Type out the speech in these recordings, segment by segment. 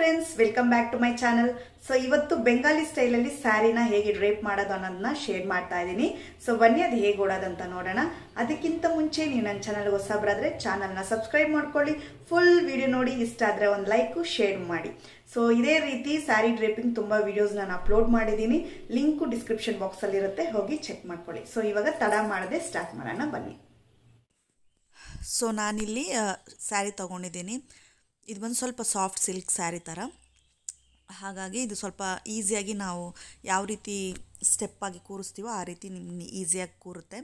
friends welcome back to my channel so ಇವತ್ತು ಬೆಂಗಾಲಿ ಅಲ್ಲಿ ಸ್ಯಾರಿನ ಹೇಗೆ ಡ್ರೇಪ್ ಮಾಡೋದು ಅನ್ನೋದನ್ನ ಶೇರ್ ಮಾಡ್ತಾ ಇದ್ದೀನಿ ಸೊ ಬನ್ನಿ ಅದು ಹೇಗೆ ಅಂತ ನೋಡೋಣ ಅದಕ್ಕಿಂತ ಮುಂಚೆ ನೀವು ನನ್ನ ಚಾನಲ್ ಹೊಸಬ್ರಾದ್ರೆ ಚಾನಲ್ನ ಸಬ್ಸ್ಕ್ರೈಬ್ ಮಾಡ್ಕೊಳ್ಳಿ ಫುಲ್ ವಿಡಿಯೋ ನೋಡಿ ಇಷ್ಟ ಆದರೆ ಒಂದು ಲೈಕು ಶೇರ್ ಮಾಡಿ ಸೊ ಇದೇ ರೀತಿ ಸ್ಯಾರಿ ಡ್ರೇಪಿಂಗ್ ತುಂಬ ವಿಡಿಯೋಸ್ ನಾನು ಅಪ್ಲೋಡ್ ಮಾಡಿದ್ದೀನಿ ಲಿಂಕು ಡಿಸ್ಕ್ರಿಪ್ಷನ್ ಬಾಕ್ಸಲ್ಲಿರುತ್ತೆ ಇರುತ್ತೆ ಹೋಗಿ ಚೆಕ್ ಮಾಡ್ಕೊಳ್ಳಿ ಸೊ ಇವಾಗ ತಡ ಮಾಡದೆ ಸ್ಟಾರ್ಟ್ ಮಾಡೋಣ ಬನ್ನಿ ಸೊ ನಾನಿಲ್ಲಿ ಸ್ಯಾರಿ ತಗೊಂಡಿದ್ದೀನಿ ಇದು ಬಂದು ಸ್ವಲ್ಪ ಸಾಫ್ಟ್ ಸಿಲ್ಕ್ ಸ್ಯಾರಿ ಥರ ಹಾಗಾಗಿ ಇದು ಸ್ವಲ್ಪ ಈಸಿಯಾಗಿ ನಾವು ಯಾವ ರೀತಿ ಸ್ಟೆಪ್ಪಾಗಿ ಕೂರಿಸ್ತೀವೋ ಆ ರೀತಿ ನಿಮ್ಮ ಈಸಿಯಾಗಿ ಕೂರುತ್ತೆ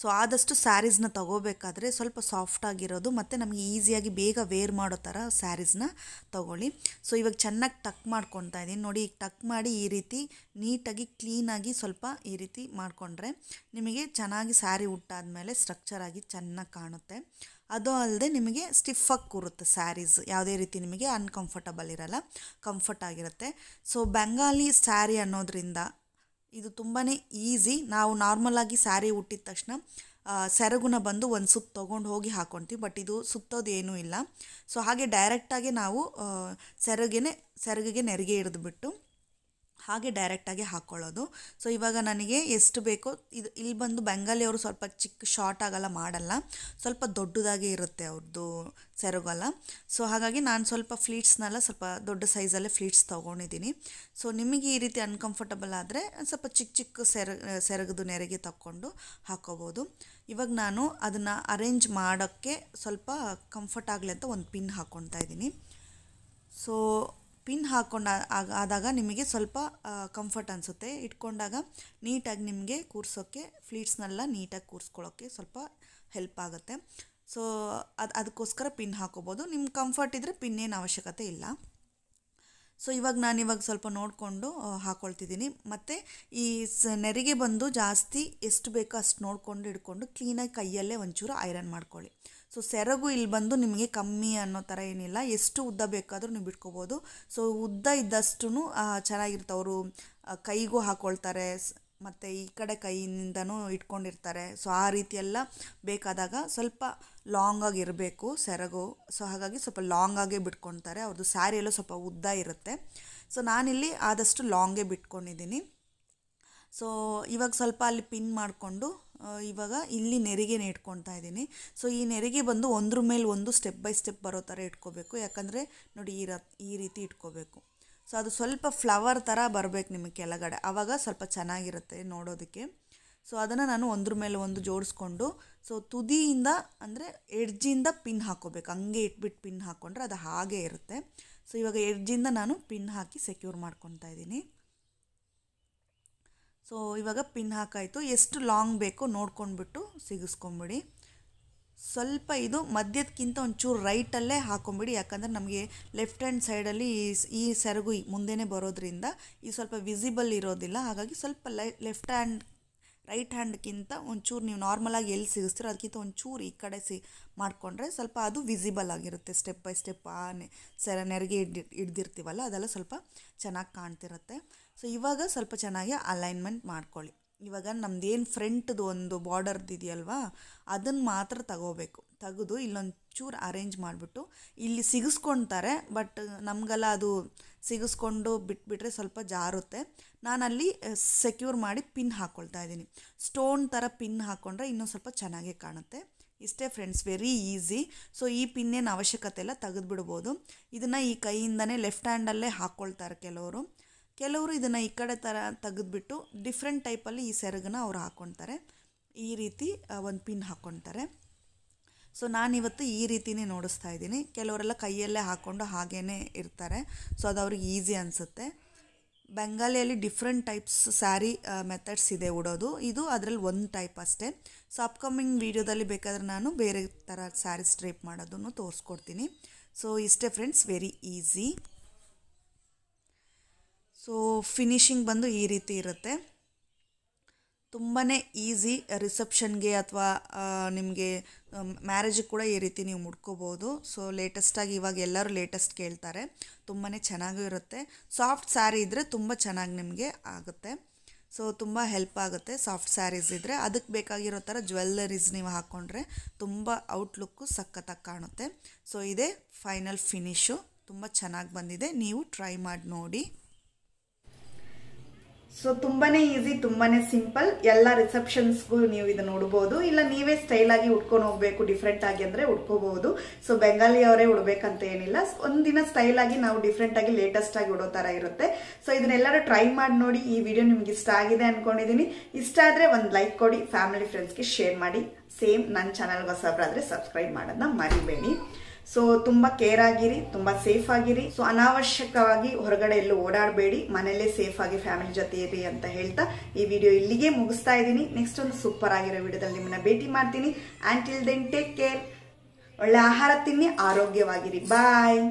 ಸೊ ಆದಷ್ಟು ಸ್ಯಾರೀಸ್ನ ತಗೋಬೇಕಾದ್ರೆ ಸ್ವಲ್ಪ ಸಾಫ್ಟಾಗಿರೋದು ಮತ್ತು ನಮಗೆ ಈಸಿಯಾಗಿ ಬೇಗ ವೇರ್ ಮಾಡೋ ಥರ ಸ್ಯಾರೀಸ್ನ ತೊಗೊಳ್ಳಿ ಸೊ ಇವಾಗ ಚೆನ್ನಾಗಿ ಟಕ್ ಮಾಡ್ಕೊತಾ ಇದ್ದೀನಿ ನೋಡಿ ಈಗ ಟಕ್ ಮಾಡಿ ಈ ರೀತಿ ನೀಟಾಗಿ ಕ್ಲೀನಾಗಿ ಸ್ವಲ್ಪ ಈ ರೀತಿ ಮಾಡಿಕೊಂಡ್ರೆ ನಿಮಗೆ ಚೆನ್ನಾಗಿ ಸ್ಯಾರಿ ಉಟ್ಟಾದಮೇಲೆ ಸ್ಟ್ರಕ್ಚರ್ ಆಗಿ ಚೆನ್ನಾಗಿ ಕಾಣುತ್ತೆ ಅದು ಅಲ್ಲದೆ ನಿಮಗೆ ಸ್ಟಿಫಾಗಿ ಕೂರುತ್ತೆ ಸ್ಯಾರೀಸ್ ಯಾವುದೇ ರೀತಿ ನಿಮಗೆ ಅನ್ಕಂಫರ್ಟಬಲ್ ಇರಲ್ಲ ಕಂಫರ್ಟ್ ಆಗಿರುತ್ತೆ ಸೊ ಬೆಂಗಾಲಿ ಸ್ಯಾರಿ ಅನ್ನೋದ್ರಿಂದ ಇದು ತುಂಬಾ ಈಸಿ ನಾವು ನಾರ್ಮಲಾಗಿ ಸ್ಯಾರಿ ಹುಟ್ಟಿದ ತಕ್ಷಣ ಸೆರಗುನ ಬಂದು ಒಂದು ಸುಪ್ ತೊಗೊಂಡು ಹೋಗಿ ಹಾಕ್ಕೊತೀವಿ ಬಟ್ ಇದು ಸುತ್ತೋದು ಏನೂ ಇಲ್ಲ ಸೊ ಹಾಗೆ ಡೈರೆಕ್ಟಾಗಿ ನಾವು ಸೆರಗೇನೇ ಸೆರಗಿಗೆ ನೆರಿಗೆ ಹಿಡಿದ್ಬಿಟ್ಟು ಹಾಗೆ ಡೈರೆಕ್ಟಾಗಿ ಹಾಕ್ಕೊಳ್ಳೋದು ಸೊ ಇವಾಗ ನನಗೆ ಎಷ್ಟು ಬೇಕೋ ಇದು ಇಲ್ಲಿ ಬಂದು ಬೆಂಗಾಲಿಯವರು ಸ್ವಲ್ಪ ಚಿಕ್ಕ ಶಾರ್ಟ್ ಆಗಲ್ಲ ಮಾಡಲ್ಲ ಸ್ವಲ್ಪ ದೊಡ್ಡದಾಗಿ ಇರುತ್ತೆ ಅವ್ರದ್ದು ಸೆರಗಲ್ಲ ಸೊ ಹಾಗಾಗಿ ನಾನು ಸ್ವಲ್ಪ ಫ್ಲೀಟ್ಸ್ನೆಲ್ಲ ಸ್ವಲ್ಪ ದೊಡ್ಡ ಸೈಜಲ್ಲೇ ಫ್ಲೀಟ್ಸ್ ತೊಗೊಂಡಿದ್ದೀನಿ ಸೊ ನಿಮಗೆ ಈ ರೀತಿ ಅನ್ಕಂಫರ್ಟಬಲ್ ಆದರೆ ಸ್ವಲ್ಪ ಚಿಕ್ಕ ಚಿಕ್ಕ ಸೆರ ಸೆರಗದು ನೆರೆಗೆ ತಕ್ಕೊಂಡು ಹಾಕೋಬೋದು ಇವಾಗ ನಾನು ಅದನ್ನು ಅರೇಂಜ್ ಮಾಡೋಕ್ಕೆ ಸ್ವಲ್ಪ ಕಂಫರ್ಟ್ ಆಗಲಿ ಅಂತ ಒಂದು ಪಿನ್ ಹಾಕ್ಕೊತಾ ಇದ್ದೀನಿ ಸೊ ಪಿನ್ ಹಾಕ್ಕೊಂಡ ಆದಾಗ ನಿಮಗೆ ಸ್ವಲ್ಪ ಕಂಫರ್ಟ್ ಅನಿಸುತ್ತೆ ಇಟ್ಕೊಂಡಾಗ ನೀಟಾಗಿ ನಿಮಗೆ ಕೂರಿಸೋಕ್ಕೆ ಫ್ಲೀಟ್ಸ್ನೆಲ್ಲ ನೀಟಾಗಿ ಕೂರಿಸ್ಕೊಳ್ಳೋಕ್ಕೆ ಸ್ವಲ್ಪ ಹೆಲ್ಪ್ ಆಗುತ್ತೆ ಸೊ ಅದು ಅದಕ್ಕೋಸ್ಕರ ಪಿನ್ ಹಾಕೋಬೋದು ನಿಮ್ಮ ಕಂಫರ್ಟ್ ಇದ್ದರೆ ಪಿನ್ ಏನು ಅವಶ್ಯಕತೆ ಇಲ್ಲ ಸೊ ಇವಾಗ ನಾನು ಇವಾಗ ಸ್ವಲ್ಪ ನೋಡಿಕೊಂಡು ಹಾಕ್ಕೊಳ್ತಿದ್ದೀನಿ ಮತ್ತು ಈ ಸ ನೆರಿಗೆ ಬಂದು ಜಾಸ್ತಿ ಎಷ್ಟು ಬೇಕೋ ಅಷ್ಟು ನೋಡಿಕೊಂಡು ಹಿಡ್ಕೊಂಡು ಕ್ಲೀನಾಗಿ ಕೈಯಲ್ಲೇ ಒಂಚೂರು ಐರನ್ ಮಾಡ್ಕೊಳ್ಳಿ ಸೊ ಸೆರಗು ಇಲ್ಲಿ ಬಂದು ನಿಮಗೆ ಕಮ್ಮಿ ಅನ್ನೋ ಥರ ಏನಿಲ್ಲ ಎಷ್ಟು ಉದ್ದ ಬೇಕಾದರೂ ನೀವು ಬಿಟ್ಕೋಬೋದು ಸೊ ಉದ್ದ ಇದ್ದಷ್ಟು ಚೆನ್ನಾಗಿರ್ತಾವರು ಕೈಗೂ ಹಾಕ್ಕೊಳ್ತಾರೆ ಮತ್ತು ಈ ಕಡೆ ಕೈಯಿಂದನೂ ಇಟ್ಕೊಂಡಿರ್ತಾರೆ ಸೊ ಆ ರೀತಿಯೆಲ್ಲ ಬೇಕಾದಾಗ ಸ್ವಲ್ಪ ಲಾಂಗಾಗಿ ಇರಬೇಕು ಸೆರಗು ಸೊ ಹಾಗಾಗಿ ಸ್ವಲ್ಪ ಲಾಂಗಾಗೆ ಬಿಟ್ಕೊತಾರೆ ಅವ್ರದ್ದು ಸ್ಯಾರಿಯಲ್ಲೂ ಸ್ವಲ್ಪ ಉದ್ದ ಇರುತ್ತೆ ಸೊ ನಾನಿಲ್ಲಿ ಆದಷ್ಟು ಲಾಂಗೇ ಬಿಟ್ಕೊಂಡಿದ್ದೀನಿ ಸೊ ಇವಾಗ ಸ್ವಲ್ಪ ಅಲ್ಲಿ ಪಿನ್ ಮಾಡಿಕೊಂಡು ಇವಾಗ ಇಲ್ಲಿ ನೆರಿಗೆನೇ ಇಟ್ಕೊತಾ ಇದ್ದೀನಿ ಸೊ ಈ ನೆರಿಗೆ ಬಂದು ಒಂದ್ರ ಮೇಲೆ ಒಂದು ಸ್ಟೆಪ್ ಬೈ ಸ್ಟೆಪ್ ಬರೋ ಥರ ಇಟ್ಕೋಬೇಕು ಯಾಕಂದರೆ ನೋಡಿ ಈ ರ ಈ ರೀತಿ ಇಟ್ಕೋಬೇಕು ಸೊ ಅದು ಸ್ವಲ್ಪ ಫ್ಲವರ್ ಥರ ಬರಬೇಕು ನಿಮಗೆ ಕೆಳಗಡೆ ಆವಾಗ ಸ್ವಲ್ಪ ಚೆನ್ನಾಗಿರುತ್ತೆ ನೋಡೋದಕ್ಕೆ ಸೊ ಅದನ್ನು ನಾನು ಒಂದ್ರ ಮೇಲೆ ಒಂದು ಜೋಡಿಸ್ಕೊಂಡು ಸೊ ತುದಿಯಿಂದ ಅಂದರೆ ಎಡ್ಜಿಂದ ಪಿನ್ ಹಾಕೋಬೇಕು ಹಂಗೆ ಇಟ್ಬಿಟ್ಟು ಪಿನ್ ಹಾಕ್ಕೊಂಡ್ರೆ ಅದು ಹಾಗೆ ಇರುತ್ತೆ ಸೊ ಇವಾಗ ಎಡ್ಜಿಂದ ನಾನು ಪಿನ್ ಹಾಕಿ ಸೆಕ್ಯೂರ್ ಮಾಡ್ಕೊತಾ ಇದ್ದೀನಿ ಸೊ ಇವಾಗ ಪಿನ್ ಹಾಕಾಯಿತು ಎಷ್ಟು ಲಾಂಗ್ ಬೇಕೋ ನೋಡ್ಕೊಂಡ್ಬಿಟ್ಟು ಸಿಗಿಸ್ಕೊಂಬಿಡಿ ಸ್ವಲ್ಪ ಇದು ಮಧ್ಯದಕ್ಕಿಂತ ಒಂಚೂರು ರೈಟಲ್ಲೇ ಹಾಕೊಂಬಿಡಿ ಯಾಕಂದರೆ ನಮಗೆ ಲೆಫ್ಟ್ ಹ್ಯಾಂಡ್ ಸೈಡಲ್ಲಿ ಈ ಸೆರಗು ಮುಂದೆನೇ ಬರೋದ್ರಿಂದ ಈ ಸ್ವಲ್ಪ ವಿಸಿಬಲ್ ಇರೋದಿಲ್ಲ ಹಾಗಾಗಿ ಸ್ವಲ್ಪ ಲೈ ಲೆಫ್ಟ್ ಹ್ಯಾಂಡ್ ರೈಟ್ ಹ್ಯಾಂಡ್ಗಿಂತ ಒಂಚೂರು ನೀವು ನಾರ್ಮಲಾಗಿ ಎಲ್ಲಿ ಸಿಗಿಸ್ತೀರೋ ಅದಕ್ಕಿಂತ ಒಂಚೂರು ಈ ಕಡೆ ಸಿ ಮಾಡಿಕೊಂಡ್ರೆ ಸ್ವಲ್ಪ ಅದು ವಿಸಿಬಲ್ ಆಗಿರುತ್ತೆ ಸ್ಟೆಪ್ ಬೈ ಸ್ಟೆಪ್ ಆ ಸೆರ ನೆರಿಗೆ ಹಿಡ್ದಿರ್ತೀವಲ್ಲ ಅದೆಲ್ಲ ಸ್ವಲ್ಪ ಚೆನ್ನಾಗಿ ಕಾಣ್ತಿರುತ್ತೆ ಸೊ ಇವಾಗ ಸ್ವಲ್ಪ ಚೆನ್ನಾಗಿ ಅಲೈನ್ಮೆಂಟ್ ಮಾಡ್ಕೊಳ್ಳಿ ಇವಾಗ ಏನು ಫ್ರಂಟ್ದು ಒಂದು ಬಾರ್ಡರ್ದು ಇದೆಯಲ್ವಾ ಅದನ್ನು ಮಾತ್ರ ತಗೋಬೇಕು ತೆಗೆದು ಇಲ್ಲೊಂಚೂರು ಚೂರು ಅರೇಂಜ್ ಮಾಡಿಬಿಟ್ಟು ಇಲ್ಲಿ ಸಿಗಿಸ್ಕೊಳ್ತಾರೆ ಬಟ್ ನಮಗೆಲ್ಲ ಅದು ಸಿಗಿಸ್ಕೊಂಡು ಬಿಟ್ಬಿಟ್ರೆ ಸ್ವಲ್ಪ ಜಾರುತ್ತೆ ನಾನಲ್ಲಿ ಸೆಕ್ಯೂರ್ ಮಾಡಿ ಪಿನ್ ಹಾಕ್ಕೊಳ್ತಾ ಇದ್ದೀನಿ ಸ್ಟೋನ್ ಥರ ಪಿನ್ ಹಾಕ್ಕೊಂಡ್ರೆ ಇನ್ನೂ ಸ್ವಲ್ಪ ಚೆನ್ನಾಗೇ ಕಾಣುತ್ತೆ ಇಷ್ಟೇ ಫ್ರೆಂಡ್ಸ್ ವೆರಿ ಈಸಿ ಸೊ ಈ ಪಿನ್ನೇನು ಅವಶ್ಯಕತೆ ಇಲ್ಲ ತೆಗೆದುಬಿಡ್ಬೋದು ಇದನ್ನು ಈ ಕೈಯಿಂದನೇ ಲೆಫ್ಟ್ ಹ್ಯಾಂಡಲ್ಲೇ ಹಾಕ್ಕೊಳ್ತಾರೆ ಕೆಲವರು ಕೆಲವರು ಇದನ್ನು ಈ ಕಡೆ ಥರ ತೆಗೆದುಬಿಟ್ಟು ಡಿಫ್ರೆಂಟ್ ಟೈಪಲ್ಲಿ ಈ ಸೆರಗನ್ನ ಅವ್ರು ಹಾಕ್ಕೊಳ್ತಾರೆ ಈ ರೀತಿ ಒಂದು ಪಿನ್ ಹಾಕ್ಕೊಳ್ತಾರೆ ಸೊ ನಾನಿವತ್ತು ಈ ರೀತಿನೇ ನೋಡಿಸ್ತಾ ಇದ್ದೀನಿ ಕೆಲವರೆಲ್ಲ ಕೈಯಲ್ಲೇ ಹಾಕ್ಕೊಂಡು ಹಾಗೇ ಇರ್ತಾರೆ ಸೊ ಅದು ಅವ್ರಿಗೆ ಈಸಿ ಅನಿಸುತ್ತೆ ಬೆಂಗಾಲಿಯಲ್ಲಿ ಡಿಫ್ರೆಂಟ್ ಟೈಪ್ಸ್ ಸ್ಯಾರಿ ಮೆಥಡ್ಸ್ ಇದೆ ಉಡೋದು ಇದು ಅದರಲ್ಲಿ ಒಂದು ಟೈಪ್ ಅಷ್ಟೇ ಸೊ ಅಪ್ಕಮಿಂಗ್ ವೀಡಿಯೋದಲ್ಲಿ ಬೇಕಾದರೆ ನಾನು ಬೇರೆ ಥರ ಸ್ಯಾರಿ ಸ್ಟ್ರೈಪ್ ಮಾಡೋದನ್ನು ತೋರಿಸ್ಕೊಡ್ತೀನಿ ಸೊ ಇಷ್ಟೇ friends very easy so finishing ಬಂದು ಈ ರೀತಿ ಇರುತ್ತೆ ತುಂಬಾ ಈಸಿ ರಿಸೆಪ್ಷನ್ಗೆ ಅಥವಾ ನಿಮಗೆ ಮ್ಯಾರೇಜಿಗೆ ಕೂಡ ಈ ರೀತಿ ನೀವು ಮುಡ್ಕೋಬೋದು ಸೊ ಲೇಟೆಸ್ಟಾಗಿ ಇವಾಗ ಎಲ್ಲರೂ ಲೇಟೆಸ್ಟ್ ಕೇಳ್ತಾರೆ ತುಂಬಾ ಚೆನ್ನಾಗೂ ಇರುತ್ತೆ ಸಾಫ್ಟ್ ಸ್ಯಾರಿ ಇದ್ದರೆ ತುಂಬ ಚೆನ್ನಾಗಿ ನಿಮಗೆ ಆಗುತ್ತೆ ಸೊ ತುಂಬ ಹೆಲ್ಪ್ ಆಗುತ್ತೆ ಸಾಫ್ಟ್ ಸ್ಯಾರೀಸ್ ಇದ್ದರೆ ಅದಕ್ಕೆ ಬೇಕಾಗಿರೋ ಥರ ಜ್ಯುವೆಲ್ಲರೀಸ್ ನೀವು ಹಾಕ್ಕೊಂಡ್ರೆ ತುಂಬ ಔಟ್ಲುಕ್ಕು ಸಖತ್ತಾಗಿ ಕಾಣುತ್ತೆ ಸೊ ಇದೇ ಫೈನಲ್ ಫಿನಿಶು ತುಂಬ ಚೆನ್ನಾಗಿ ಬಂದಿದೆ ನೀವು ಟ್ರೈ ಮಾಡಿ ನೋಡಿ ಸೊ ತುಂಬಾನೇ ಈಸಿ ತುಂಬಾನೇ ಸಿಂಪಲ್ ಎಲ್ಲ ರಿಸೆಪ್ಷನ್ಸ್ಗೂ ನೀವು ಇದನ್ನ ನೋಡಬಹುದು ಇಲ್ಲ ನೀವೇ ಸ್ಟೈಲ್ ಆಗಿ ಉಟ್ಕೊಂಡು ಹೋಗ್ಬೇಕು ಡಿಫ್ರೆಂಟ್ ಆಗಿ ಅಂದ್ರೆ ಉಟ್ಕೋಬಹುದು ಸೊ ಬೆಂಗಾಲಿಯವರೇ ಉಡ್ಬೇಕಂತ ಏನಿಲ್ಲ ಒಂದಿನ ಸ್ಟೈಲ್ ಆಗಿ ನಾವು ಡಿಫ್ರೆಂಟ್ ಆಗಿ ಲೇಟೆಸ್ಟ್ ಆಗಿ ಉಡೋ ತರ ಇರುತ್ತೆ ಸೊ ಇದನ್ನೆಲ್ಲರೂ ಟ್ರೈ ಮಾಡಿ ನೋಡಿ ಈ ವಿಡಿಯೋ ನಿಮ್ಗೆ ಇಷ್ಟ ಆಗಿದೆ ಅನ್ಕೊಂಡಿದೀನಿ ಇಷ್ಟ ಆದ್ರೆ ಒಂದು ಲೈಕ್ ಕೊಡಿ ಫ್ಯಾಮಿಲಿ ಫ್ರೆಂಡ್ಸ್ಗೆ ಶೇರ್ ಮಾಡಿ ಸೇಮ್ ನನ್ನ ಚಾನಲ್ ಹೊಸಬ್ರಾದ್ರೆ ಸಬ್ಸ್ಕ್ರೈಬ್ ಮಾಡೋದನ್ನ ಮರಿಬೇಡಿ ಸೊ ತುಂಬ ಕೇರ್ ಆಗಿರಿ ತುಂಬ ಸೇಫ್ ಆಗಿರಿ ಸೊ ಅನಾವಶ್ಯಕವಾಗಿ ಹೊರಗಡೆ ಎಲ್ಲೂ ಓಡಾಡಬೇಡಿ ಮನೆಯಲ್ಲೇ ಸೇಫ್ ಆಗಿ ಫ್ಯಾಮಿಲಿ ಜೊತೆ ಇರಿ ಅಂತ ಹೇಳ್ತಾ ಈ ವಿಡಿಯೋ ಇಲ್ಲಿಗೆ ಮುಗಿಸ್ತಾ ಇದ್ದೀನಿ ನೆಕ್ಸ್ಟ್ ಒಂದು ಸೂಪರ್ ಆಗಿರೋ ವಿಡಿಯೋದಲ್ಲಿ ನಿಮ್ಮನ್ನ ಭೇಟಿ ಮಾಡ್ತೀನಿ ಆಂಟಿಲ್ ದೆನ್ ಟೇಕ್ ಕೇರ್ ಒಳ್ಳೆ ಆಹಾರ ತಿನ್ನಿ ಆರೋಗ್ಯವಾಗಿರಿ ಬಾಯ್